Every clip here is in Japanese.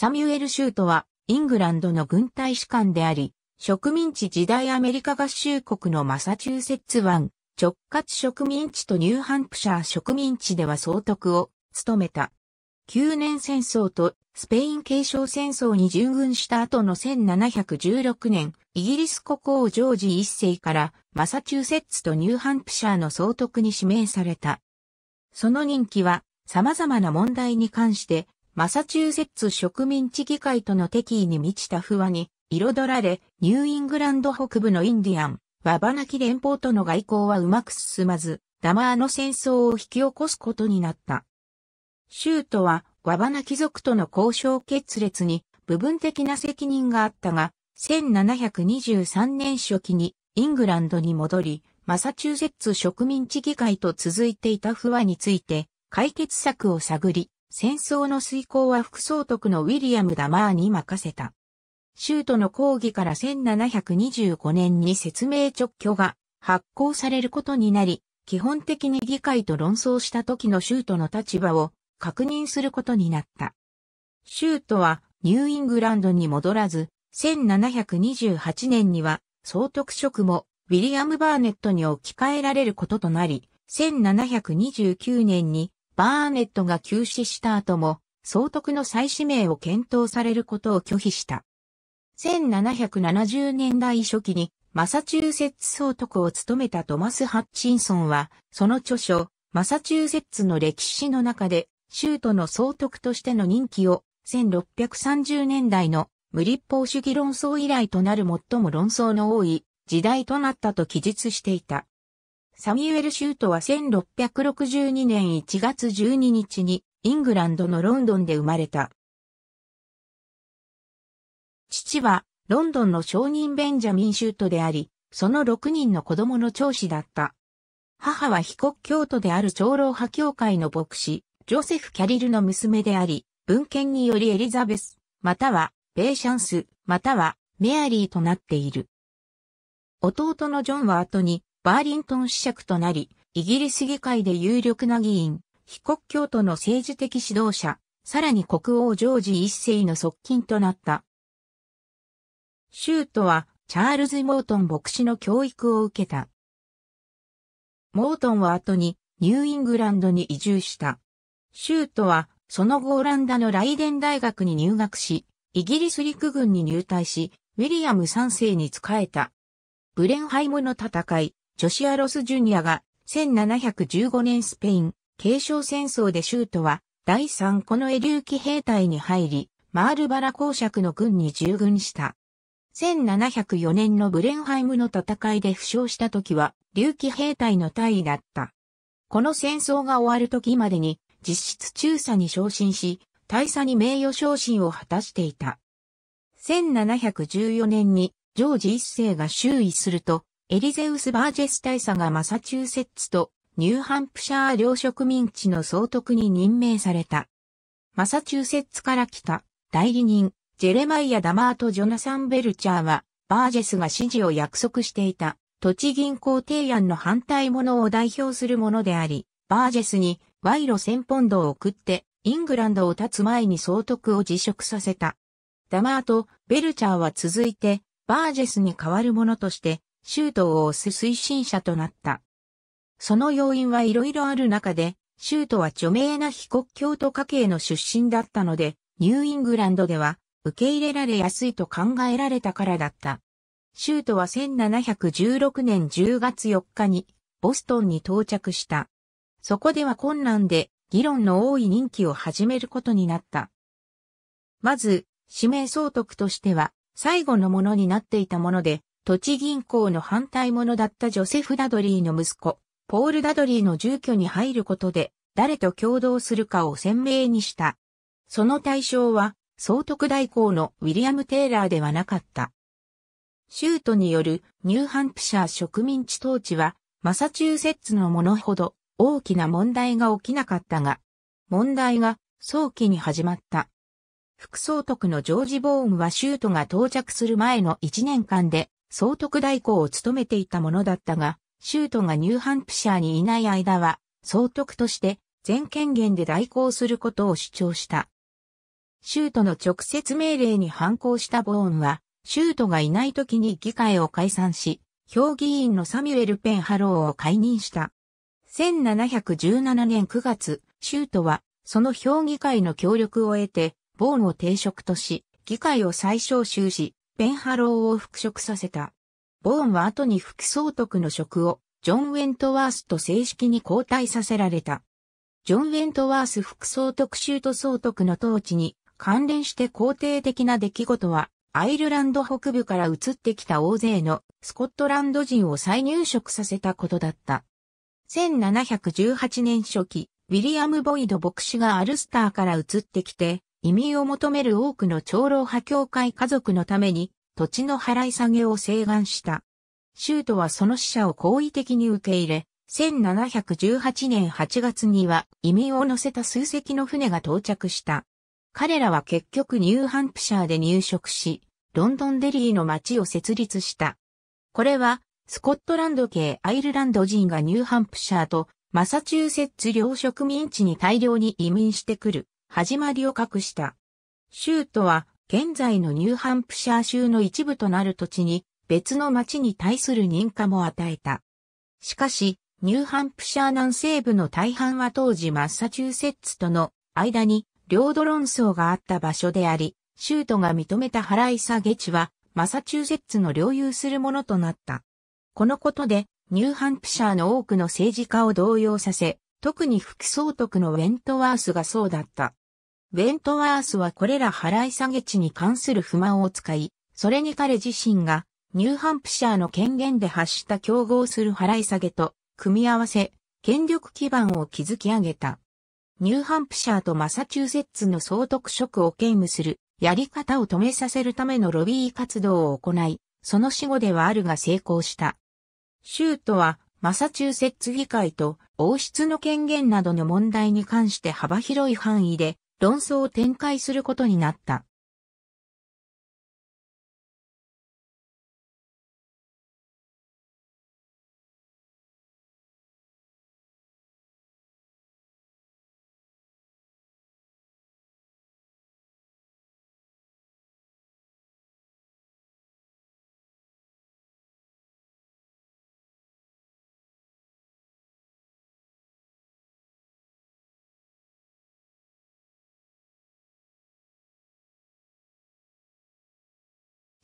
サミュエル・シュートは、イングランドの軍隊士官であり、植民地時代アメリカ合衆国のマサチューセッツ湾、直轄植民地とニューハンプシャー植民地では総督を務めた。9年戦争とスペイン継承戦争に従軍した後の1716年、イギリス国王ジョージ一世からマサチューセッツとニューハンプシャーの総督に指名された。その任期は様々な問題に関してマサチューセッツ植民地議会との敵意に満ちた不和に彩られ、ニューイングランド北部のインディアン、ワバナキ連邦との外交はうまく進まず、ダマーの戦争を引き起こすことになった。州都はワバナキ族との交渉決裂に部分的な責任があったが、1723年初期にイングランドに戻り、マサチューセッツ植民地議会と続いていた不和について解決策を探り、戦争の遂行は副総督のウィリアム・ダマーに任せた。州都の抗議から1725年に説明直挙が発行されることになり、基本的に議会と論争した時の州都の立場を確認することになった。州都はニューイングランドに戻らず、1728年には総督職もウィリアム・バーネットに置き換えられることとなり、1729年にバーネットが急死した後も、総督の再指名を検討されることを拒否した。1770年代初期にマサチューセッツ総督を務めたトマス・ハッチンソンは、その著書、マサチューセッツの歴史の中で、州都の総督としての任期を、1630年代の無立法主義論争以来となる最も論争の多い時代となったと記述していた。サミュエル・シュートは1662年1月12日にイングランドのロンドンで生まれた。父はロンドンの商人ベンジャミン・シュートであり、その6人の子供の長子だった。母は被告教徒である長老派教会の牧師、ジョセフ・キャリルの娘であり、文献によりエリザベス、またはベーシャンス、またはメアリーとなっている。弟のジョンは後にバーリントン施爵となり、イギリス議会で有力な議員、非国教徒の政治的指導者、さらに国王ジョージ一世の側近となった。州都は、チャールズ・モートン牧師の教育を受けた。モートンは後にニューイングランドに移住した。州都はその後オランダのライデン大学に入学し、イギリス陸軍に入隊し、ウィリアム3世に仕えた。ブレンハイムの戦い、ジョシア・ロス・ジュニアが1715年スペイン、継承戦争で州都は第3このエリューキ兵隊に入り、マールバラ公爵の軍に従軍した。1704年のブレンハイムの戦いで負傷した時は、竜騎兵隊の隊位だった。この戦争が終わる時までに、実質中佐に昇進し、大佐に名誉昇進を果たしていた。1714年に、ジョージ一世が周囲すると、エリゼウス・バージェス大佐がマサチューセッツとニューハンプシャー両植民地の総督に任命された。マサチューセッツから来た代理人、ジェレマイア・ダマーとジョナサン・ベルチャーは、バージェスが支持を約束していた、土地銀行提案の反対者を代表するものであり、バージェスに賄賂1000ポンドを送って、イングランドを立つ前に総督を辞職させた。ダマーとベルチャーは続いて、バージェスに代わるものとして、シュートを推す推進者となった。その要因はいろいろある中で、シュートは著名な非国教徒家系の出身だったので、ニューイングランドでは受け入れられやすいと考えられたからだった。シュートは1716年10月4日にボストンに到着した。そこでは困難で議論の多い任期を始めることになった。まず、指名総督としては最後のものになっていたもので、土地銀行の反対者だったジョセフ・ダドリーの息子、ポール・ダドリーの住居に入ることで、誰と共同するかを鮮明にした。その対象は、総督代行のウィリアム・テイラーではなかった。州都によるニューハンプシャー植民地統治は、マサチューセッツのものほど大きな問題が起きなかったが、問題が早期に始まった。副総督のジョージ・ボーンは州都が到着する前の1年間で総督代行を務めていたものだったが、シュートがニューハンプシャーにいない間は、総督として全権限で代行することを主張した。シュートの直接命令に反抗したボーンは、シュートがいない時に議会を解散し、評議員のサミュエル・ペンハローを解任した。1717年9月、シュートは、その評議会の協力を得て、ボーンを定職とし、議会を再招集し、ペンハローを復職させた。ボーンは後に副総督の職をジョン・ウェントワースと正式に交代させられた。ジョン・ウェントワース副総督州と総督の統治に関連して肯定的な出来事はアイルランド北部から移ってきた大勢のスコットランド人を再入職させたことだった。1718年初期、ウィリアム・ボイド牧師がアルスターから移ってきて、移民を求める多くの長老派教会家族のために土地の払い下げを請願した。州都はその死者を好意的に受け入れ、1718年8月には移民を乗せた数隻の船が到着した。彼らは結局ニューハンプシャーで入植し、ロンドンデリーの町を設立した。これは、スコットランド系アイルランド人がニューハンプシャーとマサチューセッツ両植民地に大量に移民してくる始まりを隠した。州トは、現在のニューハンプシャー州の一部となる土地に、別の町に対する認可も与えた。しかし、ニューハンプシャー南西部の大半は当時マッサチューセッツとの間に領土論争があった場所であり、州都が認めた払い下げ地はマサチューセッツの領有するものとなった。このことで、ニューハンプシャーの多くの政治家を動揺させ、特に副総督のウェントワースがそうだった。ウェントワースはこれら払い下げ値に関する不満を使い、それに彼自身がニューハンプシャーの権限で発した競合する払い下げと組み合わせ、権力基盤を築き上げた。ニューハンプシャーとマサチューセッツの総督職を兼務するやり方を止めさせるためのロビー活動を行い、その死後ではあるが成功した。州都はマサチューセッツ議会と王室の権限などの問題に関して幅広い範囲で論争を展開することになった。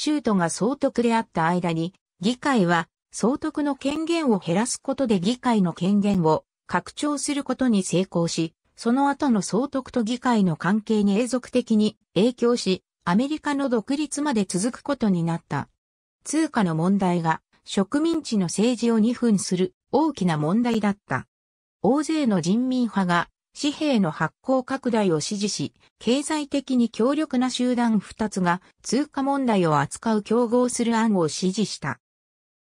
州都が総督であった間に、議会は総督の権限を減らすことで議会の権限を拡張することに成功し、その後の総督と議会の関係に永続的に影響し、アメリカの独立まで続くことになった。通貨の問題が植民地の政治を二分する大きな問題だった。大勢の人民派が紙幣の発行拡大を支持し、経済的に強力な集団2つが通貨問題を扱う競合する案を支持した。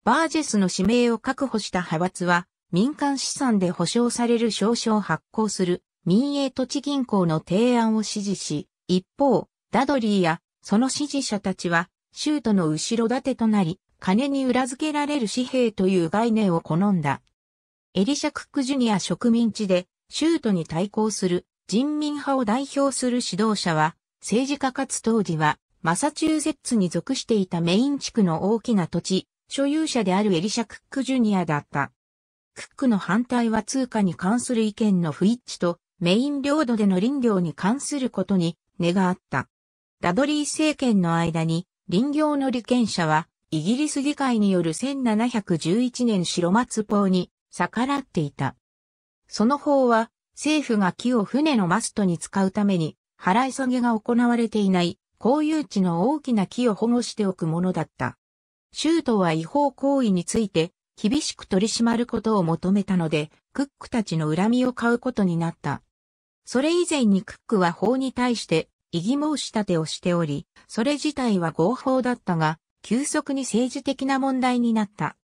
バージェスの指名を確保した派閥は、民間資産で保証される証書を発行する民営土地銀行の提案を支持し、一方、ダドリーやその支持者たちは、州都の後ろ盾となり、金に裏付けられる紙幣という概念を好んだ。エリシャ・クック・ジュニア植民地で州都に対抗する人民派を代表する指導者は、政治家かつ当時は、マサチューセッツに属していたメイン地区の大きな土地、所有者であるエリシャ・クック・ジュニアだった。クックの反対は通貨に関する意見の不一致と、メイン領土での林業に関することに根があった。ラドリー政権の間に、林業の利権者は、イギリス議会による1711年白松法に逆らっていた。その法は、政府が木を船のマストに使うために、払い下げが行われていない、公有地の大きな木を保護しておくものだった。州都は違法行為について、厳しく取り締まることを求めたので、クックたちの恨みを買うことになった。それ以前にクックは法に対して異議申し立てをしており、それ自体は合法だったが、急速に政治的な問題になった。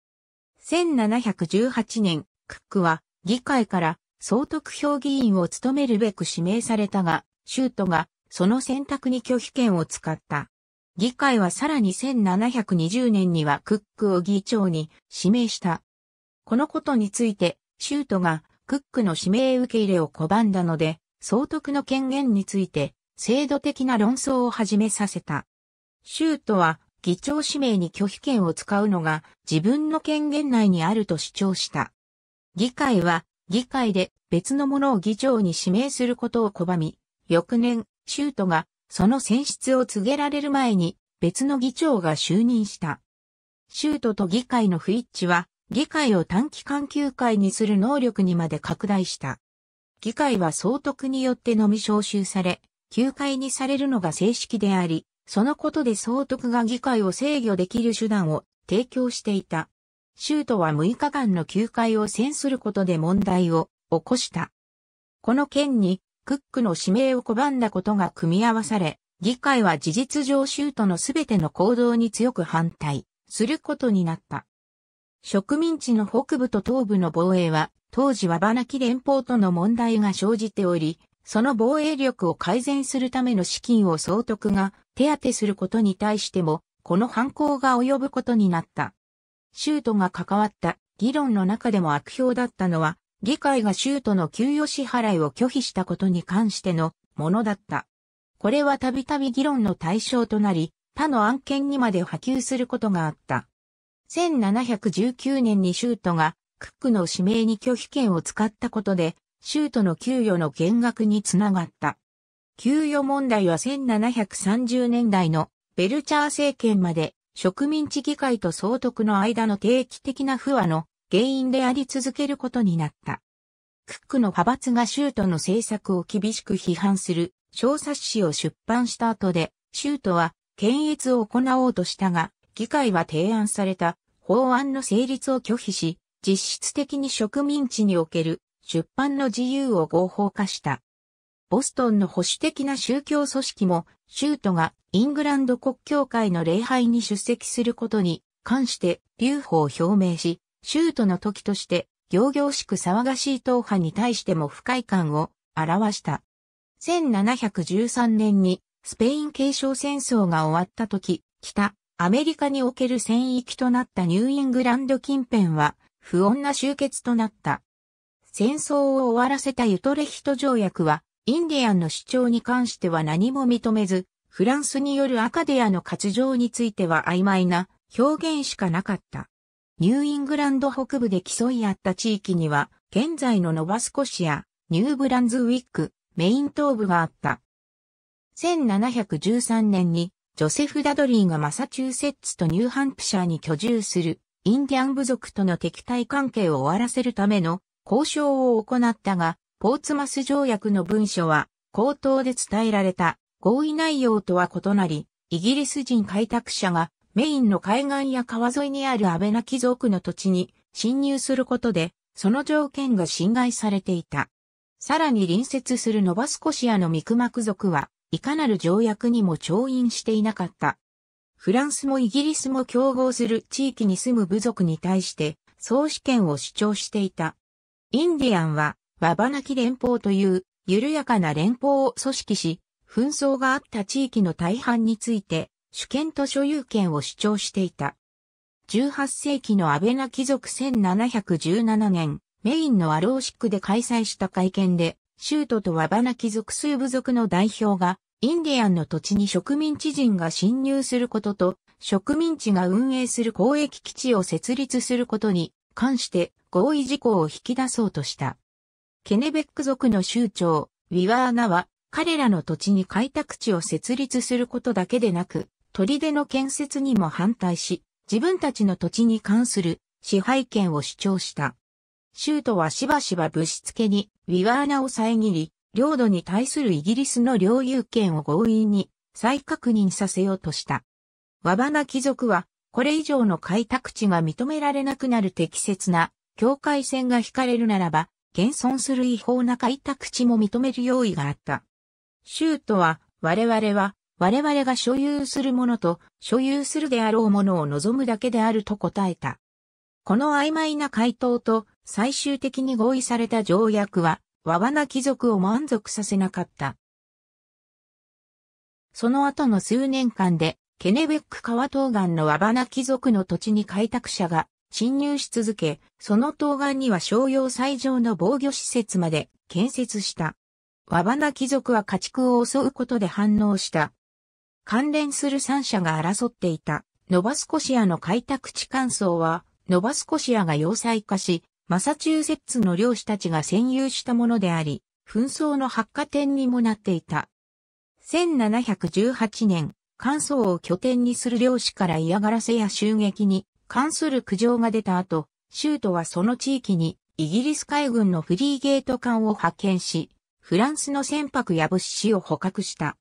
1718年、クックは議会から総督評議員を務めるべく指名されたが、シュートがその選択に拒否権を使った。議会はさらに1720年にはクックを議長に指名した。このことについて、シュートがクックの指名受け入れを拒んだので、総督の権限について制度的な論争を始めさせた。シュートは議長指名に拒否権を使うのが自分の権限内にあると主張した。議会は、議会で別の者を議長に指名することを拒み、翌年、州都がその選出を告げられる前に別の議長が就任した。州都と議会の不一致は、議会を短期間休会にする能力にまで拡大した。議会は総督によってのみ召集され、休会にされるのが正式であり、そのことで総督が議会を制御できる手段を提供していた。州都は6日間の休会を宣することで問題を起こした。この件に、クックの指名を拒んだことが組み合わされ、議会は事実上州都のすべての行動に強く反対することになった。植民地の北部と東部の防衛は、当時はバナキ連邦との問題が生じており、その防衛力を改善するための資金を総督が手当てすることに対しても、この犯行が及ぶことになった。シュートが関わった議論の中でも悪評だったのは、議会がシュートの給与支払いを拒否したことに関してのものだった。これはたびたび議論の対象となり、他の案件にまで波及することがあった。1719年にシュートがクックの指名に拒否権を使ったことで、シュートの給与の減額につながった。給与問題は1730年代のベルチャー政権まで植民地議会と総督の間の定期的な不和の原因であり続けることになった。クックの派閥が州都の政策を厳しく批判する小冊子を出版した後で、州都は検閲を行おうとしたが、議会は提案された法案の成立を拒否し、実質的に植民地における出版の自由を合法化した。ボストンの保守的な宗教組織も、州都がイングランド国教会の礼拝に出席することに関して留保を表明し、州都の時として行々しく騒がしい党派に対しても不快感を表した。1713年にスペイン継承戦争が終わった時、北アメリカにおける戦域となったニューイングランド近辺は不穏な終結となった。戦争を終わらせたユトレヒト条約はインディアンの主張に関しては何も認めず、フランスによるアカデアの活動については曖昧な表現しかなかった。ニューイングランド北部で競い合った地域には、現在のノバスコシア、ニューブランズウィック、メイン東部があった。1713年に、ジョセフ・ダドリーがマサチューセッツとニューハンプシャーに居住するインディアン部族との敵対関係を終わらせるための交渉を行ったが、ポーツマス条約の文書は、口頭で伝えられた合意内容とは異なり、イギリス人開拓者がメインの海岸や川沿いにある安倍な貴族の土地に侵入することで、その条件が侵害されていた。さらに隣接するノバスコシアのミクマク族は、いかなる条約にも調印していなかった。フランスもイギリスも競合する地域に住む部族に対して、総主権を主張していた。インディアンは、和なき連邦という緩やかな連邦を組織し、紛争があった地域の大半について主権と所有権を主張していた。18世紀の安倍な貴族1717年、メインのアローシックで開催した会見で、州都と和な貴族数部族の代表が、インディアンの土地に植民地人が侵入することと、植民地が運営する公益基地を設立することに関して合意事項を引き出そうとした。ケネベック族の州長、ウィワーナは、彼らの土地に開拓地を設立することだけでなく、砦の建設にも反対し、自分たちの土地に関する支配権を主張した。州都はしばしばぶしつけにウィワーナを遮り、領土に対するイギリスの領有権を強引に再確認させようとした。ワバナ貴族は、これ以上の開拓地が認められなくなる適切な境界線が引かれるならば、現存する違法な開拓地も認める用意があった。州とは、我々は、我々が所有するものと、所有するであろうものを望むだけであると答えた。この曖昧な回答と、最終的に合意された条約は、和和な貴族を満足させなかった。その後の数年間で、ケネベック川東岸の和花貴族の土地に開拓者が侵入し続け、その東岸には商用最上の防御施設まで建設した。和花貴族は家畜を襲うことで反応した。関連する三社が争っていた、ノバスコシアの開拓地乾燥は、ノバスコシアが要塞化し、マサチューセッツの漁師たちが占有したものであり、紛争の発火点にもなっていた。1718年、乾燥を拠点にする漁師から嫌がらせや襲撃に関する苦情が出た後、州都はその地域にイギリス海軍のフリーゲート艦を派遣し、フランスの船舶や物資を捕獲した。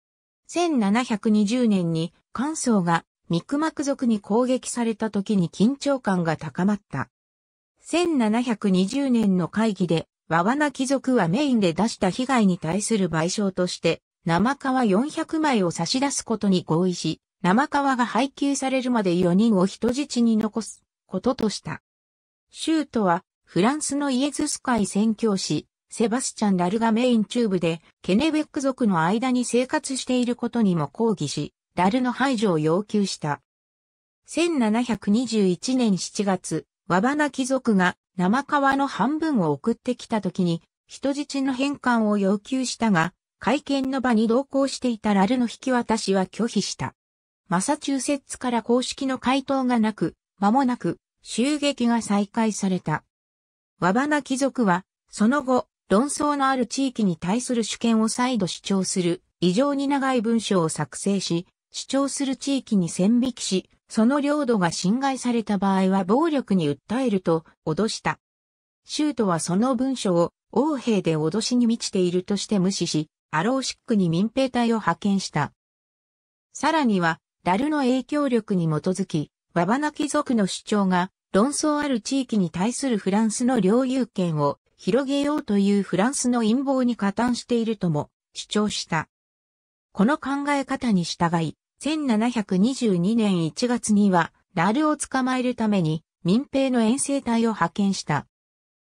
1720年に関層がミクマク族に攻撃された時に緊張感が高まった。1720年の会議で、ワワナ貴族はメインで出した被害に対する賠償として、生皮400枚を差し出すことに合意し、生川が配給されるまで4人を人質に残すこととした。シュートはフランスのイエズス会宣教師、セバスチャン・ラルがメイン中部でケネベック族の間に生活していることにも抗議し、ラルの排除を要求した。1721年7月、ワバナ貴族が生川の半分を送ってきた時に人質の返還を要求したが、会見の場に同行していたラルの引き渡しは拒否した。マサチューセッツから公式の回答がなく、間もなく、襲撃が再開された。ワバナ貴族は、その後、論争のある地域に対する主権を再度主張する、異常に長い文章を作成し、主張する地域に線引きし、その領土が侵害された場合は暴力に訴えると脅した。シュートはその文書を王兵で脅しに満ちているとして無視し、アローシックに民兵隊を派遣した。さらには、ダルの影響力に基づき、ワバナキ族の主張が論争ある地域に対するフランスの領有権を広げようというフランスの陰謀に加担しているとも主張した。この考え方に従い、1722年1月には、ラルを捕まえるために民兵の遠征隊を派遣した。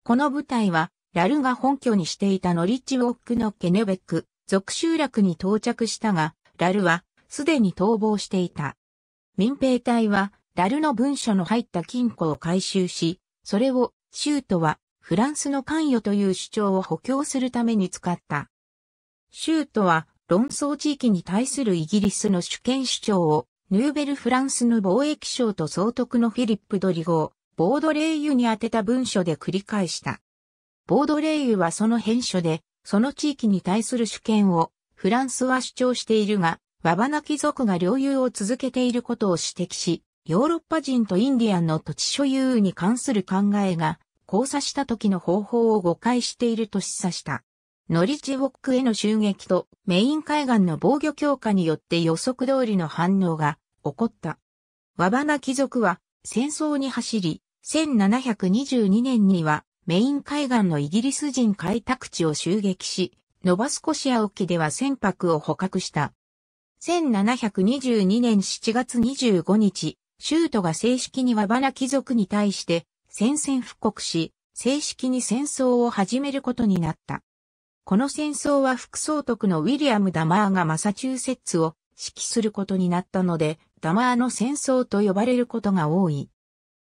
この部隊は、ラルが本拠にしていたノリッチウォックのケネベック、属集落に到着したが、ラルはすでに逃亡していた。民兵隊は、ダルの文書の入った金庫を回収し、それを、シュートは、フランスの関与という主張を補強するために使った。シュートは、論争地域に対するイギリスの主権主張を、ヌーベルフランスの貿易省と総督のフィリップ・ドリゴー、ボードレイユに宛てた文書で繰り返した。ボードレイユはその編書で、その地域に対する主権を、フランスは主張しているが、ワバナキ族が領有を続けていることを指摘し、ヨーロッパ人とインディアンの土地所有に関する考えが交差した時の方法を誤解していると示唆した。ノリチウォックへの襲撃とメイン海岸の防御強化によって予測通りの反応が起こった。ワバナ貴族は戦争に走り、1722年にはメイン海岸のイギリス人開拓地を襲撃し、ノバスコシア沖では船舶を捕獲した。1722年7月25日、州都が正式に和花貴族に対して宣戦布告し、正式に戦争を始めることになった。この戦争は副総督のウィリアム・ダマーがマサチューセッツを指揮することになったので、ダマーの戦争と呼ばれることが多い。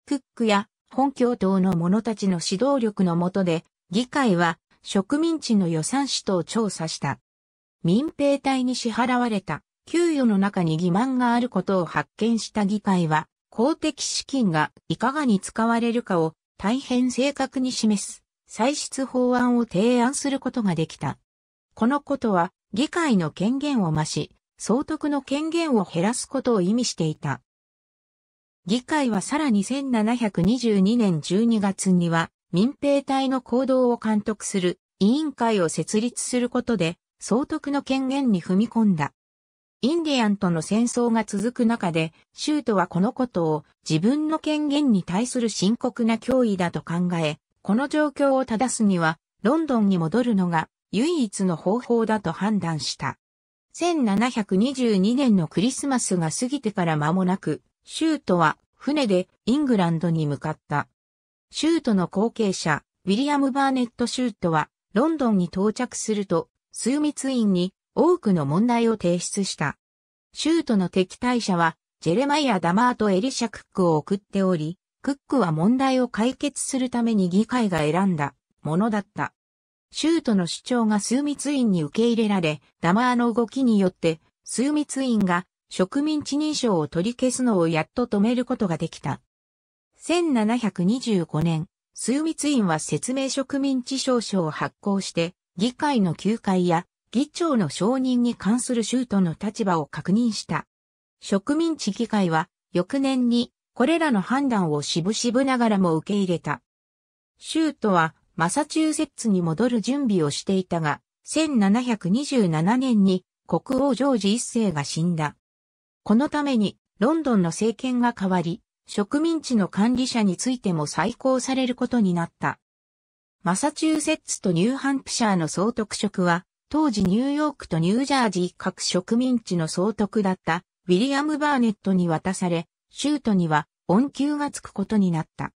クックや本教頭の者たちの指導力の下で、議会は植民地の予算使途を調査した。民兵隊に支払われた給与の中に欺瞞があることを発見した議会は、公的資金がいかがに使われるかを大変正確に示す、歳出法案を提案することができた。このことは、議会の権限を増し、総督の権限を減らすことを意味していた。議会はさらに1722年12月には民兵隊の行動を監督する委員会を設立することで総督の権限に踏み込んだ。インディアンとの戦争が続く中で、シュートはこのことを自分の権限に対する深刻な脅威だと考え、この状況を正すには、ロンドンに戻るのが唯一の方法だと判断した。1722年のクリスマスが過ぎてから間もなく、シュートは船でイングランドに向かった。シュートの後継者、ウィリアム・バーネット・シュートは、ロンドンに到着すると、枢密院に多くの問題を提出した。シュートの敵対者は、ジェレマイア・ダマーとエリシャ・クックを送っており、クックは問題を解決するために議会が選んだものだった。シュートの主張が数密院に受け入れられ、ダマーの動きによって、数密院が植民地認証を取り消すのをやっと止めることができた。1725年、数密院は説明植民地証書を発行して、議会の休会や議長の承認に関する州都の立場を確認した。植民地議会は翌年にこれらの判断をしぶしぶながらも受け入れた。州都はマサチューセッツに戻る準備をしていたが、1727年に国王ジョージ一世が死んだ。このためにロンドンの政権が変わり、植民地の管理者についても再考されることになった。マサチューセッツとニューハンプシャーの総督職は当時ニューヨークとニュージャージー各植民地の総督だったウィリアム・バーネットに渡され、州都には恩給がつくことになった。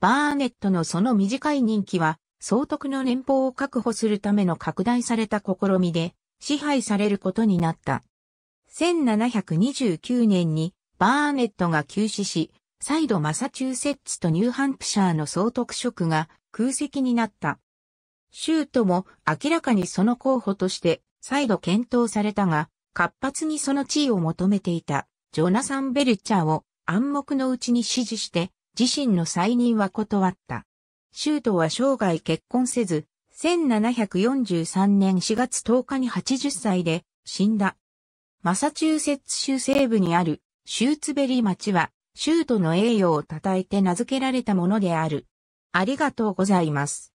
バーネットのその短い任期は、総督の年俸を確保するための拡大された試みで、支配されることになった。1729年にバーネットが急死し、再度マサチューセッツとニューハンプシャーの総督職が空席になった。州トも明らかにその候補として再度検討されたが、活発にその地位を求めていたジョナサン・ベルチャーを暗黙のうちに支持して自身の再任は断った。州トは生涯結婚せず、1743年4月10日に80歳で死んだ。マサチューセッツ州西部にあるシューツベリー町は州都の栄誉を称えて名付けられたものである。ありがとうございます。